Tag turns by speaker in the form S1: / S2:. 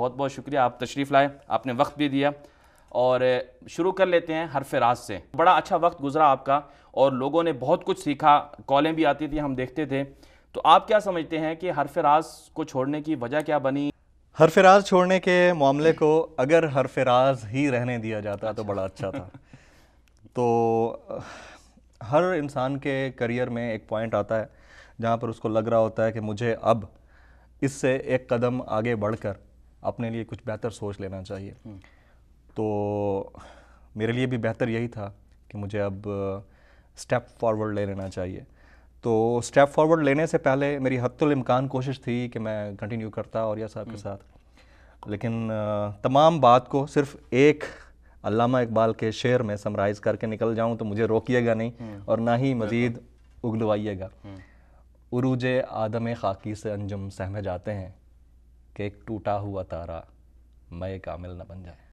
S1: बहुत बहुत शुक्रिया आप तशरीफ़ लाए आपने वक्त भी दिया और शुरू कर लेते हैं हर फ़राज से बड़ा अच्छा वक्त गुजरा आपका और लोगों ने बहुत कुछ सीखा कॉलें भी आती थी हम देखते थे तो आप क्या समझते हैं कि हर फराज को छोड़ने की वजह क्या बनी
S2: हर फराज छोड़ने के मामले को अगर हर फराज ही रहने दिया जाता तो अच्छा। तो बड़ा अच्छा था तो हर इंसान के करियर में एक पॉइंट आता है जहाँ पर उसको लग रहा होता है कि मुझे अब इससे एक कदम आगे बढ़कर अपने लिए कुछ बेहतर सोच लेना चाहिए हम्म। तो मेरे लिए भी बेहतर यही था कि मुझे अब स्टेप फॉरवर्ड ले लेना चाहिए तो स्टेप फॉरवर्ड लेने से पहले मेरी हतुलमकान कोशिश थी कि मैं कंटिन्यू करता और या साहब के हम्म। साथ लेकिन तमाम बात को सिर्फ एक अलामा इकबाल के शेर में समराइज करके निकल जाऊं तो मुझे रोकिएगा नहीं हम्म। और ना ही मज़ीद उगलवाइएगा उरूज आदम खाकी से अंजुम सहमे जाते हैं कि एक टूटा हुआ तारा मैं कामिल न बन जाए